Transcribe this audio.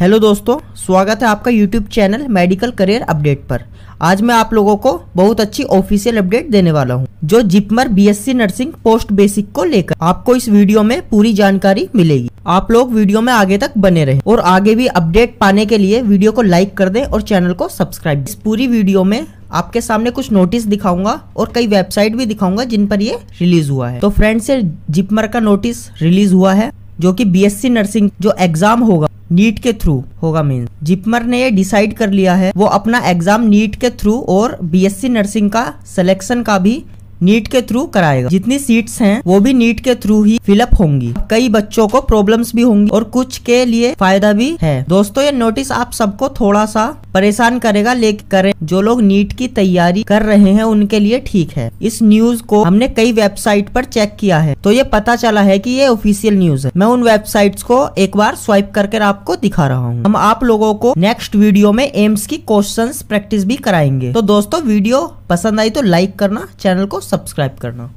hello दोस्तों स्वागत है आपका YouTube channel medical career update पर आज मैं आप लोगों को बहुत अच्छी ऑफिशियल अपडेट देने वाला हूं जो JIPMER BSc nursing post basic को लेकर आपको इस वीडियो में पूरी जानकारी मिलेगी आप लोग वीडियो में आगे तक बने रहें और आगे भी अपडेट पाने के लिए वीडियो को लाइक कर दे और चैनल को सब्सक्राइब इस पूरी वीडियो में आपके सामने कुछ नोटिस दिखाऊंगा और कई वेबसाइट भी दिखाऊंगा जिन पर ये रिलीज हुआ है तो फ्रेंड्स ये जिपमर का नोटिस रिलीज हुआ है जो कि बीएससी नर्सिंग जो एग्जाम होगा नीट के थ्रू होगा मेन जिपमर ने ये डिसाइड कर लिया है वो अपना एग्जाम नीट के थ्रू और बीएससी नर्सिंग का सिलेक्शन का भी नीट के थ्रू कराएगा जितनी सीट्स हैं वो भी नीट के थ्रू ही फिलअप होंगी कई बच्चों को प्रॉब्लम्स भी होंगी और कुछ के लिए फायदा भी है दोस्तों ये नोटिस आप सबको थोड़ा सा परेशान करेगा लेकिन करें जो लोग नीट की तैयारी कर रहे हैं उनके लिए ठीक है इस न्यूज को हमने कई वेबसाइट पर चेक किया है तो ये पता चला है की ये ऑफिसियल न्यूज है मैं उन वेबसाइट को एक बार स्वाइप करके आपको दिखा रहा हूँ हम आप लोगों को नेक्स्ट वीडियो में एम्स की क्वेश्चन प्रैक्टिस भी कराएंगे तो दोस्तों वीडियो पसंद आई तो लाइक करना चैनल को सब्सक्राइब करना